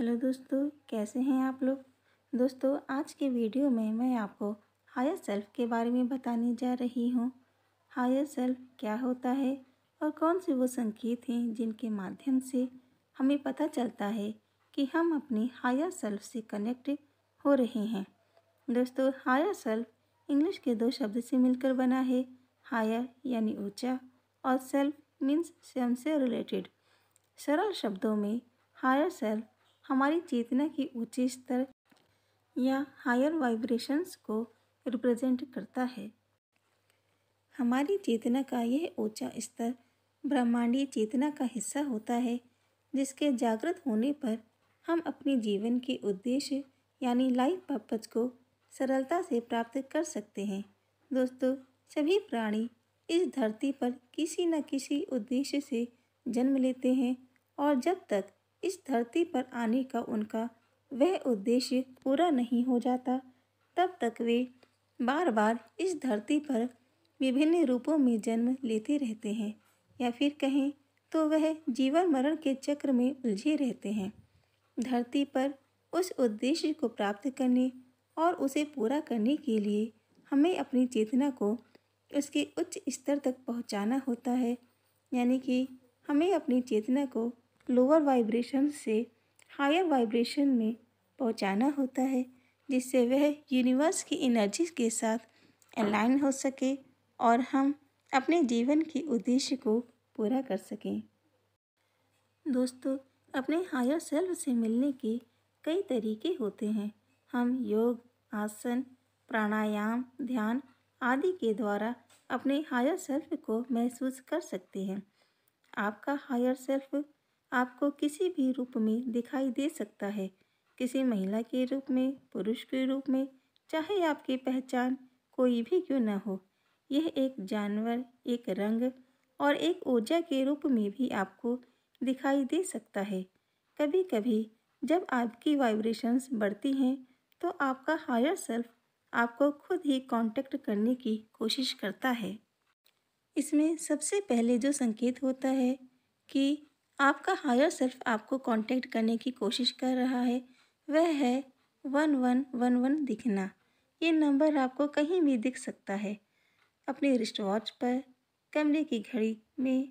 hello दोस्तों कैसे हैं आप लोग दोस्तों आज के वीडियो में मैं आपको हायर सेल्फ के बारे में बताने जा रही हूँ हायर सेल्फ क्या होता है और कौन से वो संकेत हैं जिनके माध्यम से हमें पता चलता है कि हम अपनी हायर सेल्फ से कनेक्ट हो रहे हैं दोस्तों हायर सेल्फ इंग्लिश के दो शब्द से मिलकर बना है हायर यानी ऊंचा और सेल्फ मीन्स स्वयं से रिलेटेड सरल शब्दों में हायर सेल्फ हमारी चेतना के ऊंचे स्तर या हायर वाइब्रेशंस को रिप्रेजेंट करता है हमारी चेतना का यह ऊंचा स्तर ब्रह्मांडीय चेतना का हिस्सा होता है जिसके जागृत होने पर हम अपने जीवन के उद्देश्य यानी लाइफ पर्पज को सरलता से प्राप्त कर सकते हैं दोस्तों सभी प्राणी इस धरती पर किसी न किसी उद्देश्य से जन्म लेते हैं और जब तक इस धरती पर आने का उनका वह उद्देश्य पूरा नहीं हो जाता तब तक वे बार बार इस धरती पर विभिन्न रूपों में जन्म लेते रहते हैं या फिर कहें तो वह जीवन मरण के चक्र में उलझे रहते हैं धरती पर उस उद्देश्य को प्राप्त करने और उसे पूरा करने के लिए हमें अपनी चेतना को उसके उच्च स्तर तक पहुंचाना होता है यानी कि हमें अपनी चेतना को लोअर वाइब्रेशन से हायर वाइब्रेशन में पहुंचाना होता है जिससे वह यूनिवर्स की एनर्जी के साथ अलाइन हो सके और हम अपने जीवन के उद्देश्य को पूरा कर सकें दोस्तों अपने हायर सेल्फ से मिलने के कई तरीके होते हैं हम योग आसन प्राणायाम ध्यान आदि के द्वारा अपने हायर सेल्फ को महसूस कर सकते हैं आपका हायर सेल्फ आपको किसी भी रूप में दिखाई दे सकता है किसी महिला के रूप में पुरुष के रूप में चाहे आपकी पहचान कोई भी क्यों न हो यह एक जानवर एक रंग और एक ऊर्जा के रूप में भी आपको दिखाई दे सकता है कभी कभी जब आपकी वाइब्रेशंस बढ़ती हैं तो आपका हायर सेल्फ आपको खुद ही कांटेक्ट करने की कोशिश करता है इसमें सबसे पहले जो संकेत होता है कि आपका हायर सेल्फ आपको कांटेक्ट करने की कोशिश कर रहा है वह है वन वन वन वन दिखना ये नंबर आपको कहीं भी दिख सकता है अपने रिस्ट वॉच पर कमरे की घड़ी में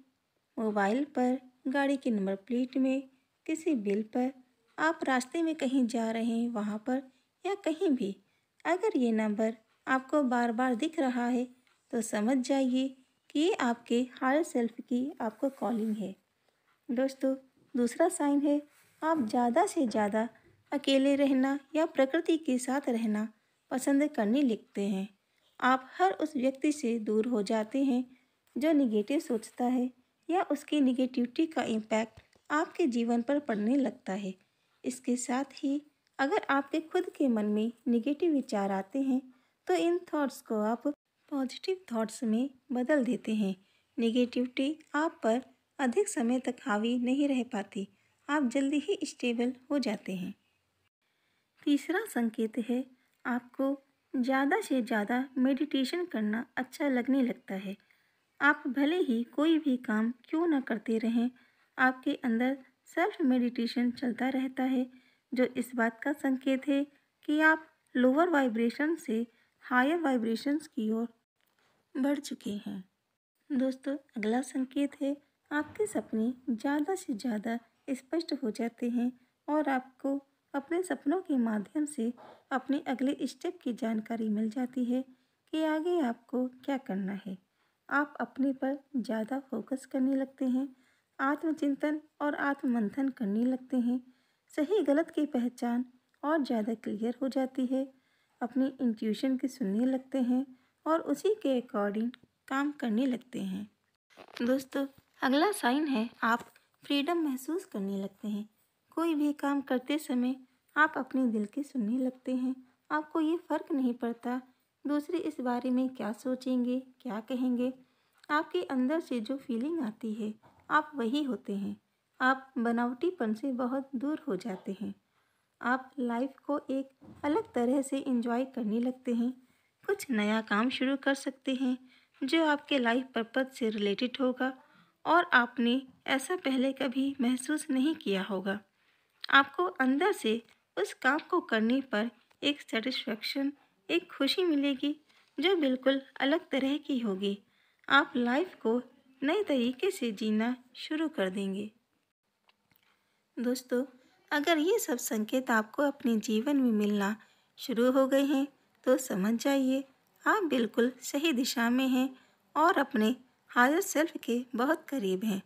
मोबाइल पर गाड़ी के नंबर प्लेट में किसी बिल पर आप रास्ते में कहीं जा रहे हैं वहाँ पर या कहीं भी अगर ये नंबर आपको बार बार दिख रहा है तो समझ जाइए कि ये आपके हायर सेल्फ की आपको कॉलिंग है दोस्तों दूसरा साइन है आप ज़्यादा से ज़्यादा अकेले रहना या प्रकृति के साथ रहना पसंद करने लिखते हैं आप हर उस व्यक्ति से दूर हो जाते हैं जो निगेटिव सोचता है या उसकी निगेटिविटी का इम्पैक्ट आपके जीवन पर पड़ने लगता है इसके साथ ही अगर आपके खुद के मन में निगेटिव विचार आते हैं तो इन थॉट्स को आप पॉजिटिव थॉट्स में बदल देते हैं निगेटिविटी आप पर अधिक समय तक हावी नहीं रह पाती आप जल्दी ही स्टेबल हो जाते हैं तीसरा संकेत है आपको ज़्यादा से ज़्यादा मेडिटेशन करना अच्छा लगने लगता है आप भले ही कोई भी काम क्यों ना करते रहें आपके अंदर सेल्फ मेडिटेशन चलता रहता है जो इस बात का संकेत है कि आप लोअर वाइब्रेशन से हायर वाइब्रेशंस की ओर बढ़ चुके हैं दोस्तों अगला संकेत है आपके सपने ज़्यादा से ज़्यादा स्पष्ट हो जाते हैं और आपको अपने सपनों के माध्यम से अपने अगले स्टेप की जानकारी मिल जाती है कि आगे आपको क्या करना है आप अपने पर ज़्यादा फोकस करने लगते हैं आत्मचिंतन और आत्ममंथन करने लगते हैं सही गलत की पहचान और ज़्यादा क्लियर हो जाती है अपनी इंट्यूशन की सुनने लगते हैं और उसी के अकॉर्डिंग काम करने लगते हैं दोस्तों अगला साइन है आप फ्रीडम महसूस करने लगते हैं कोई भी काम करते समय आप अपने दिल की सुनने लगते हैं आपको ये फ़र्क नहीं पड़ता दूसरे इस बारे में क्या सोचेंगे क्या कहेंगे आपके अंदर से जो फीलिंग आती है आप वही होते हैं आप बनावटीपन से बहुत दूर हो जाते हैं आप लाइफ को एक अलग तरह से इंजॉय करने लगते हैं कुछ नया काम शुरू कर सकते हैं जो आपके लाइफ पर्पज से रिलेटेड होगा और आपने ऐसा पहले कभी महसूस नहीं किया होगा आपको अंदर से उस काम को करने पर एक सेटिस्फेक्शन एक खुशी मिलेगी जो बिल्कुल अलग तरह की होगी आप लाइफ को नए तरीके से जीना शुरू कर देंगे दोस्तों अगर ये सब संकेत आपको अपने जीवन में मिलना शुरू हो गए हैं तो समझ जाइए आप बिल्कुल सही दिशा में हैं और अपने हायर सेल्फ के बहुत करीब हैं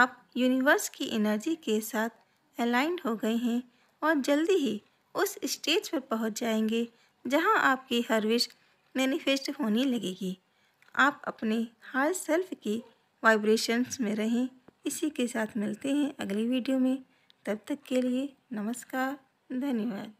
आप यूनिवर्स की एनर्जी के साथ अलाइंड हो गए हैं और जल्दी ही उस स्टेज पर पहुंच जाएंगे जहां आपकी हर विश मैनिफेस्ट होने लगेगी आप अपने हायर सेल्फ की वाइब्रेशंस में रहें इसी के साथ मिलते हैं अगली वीडियो में तब तक के लिए नमस्कार धन्यवाद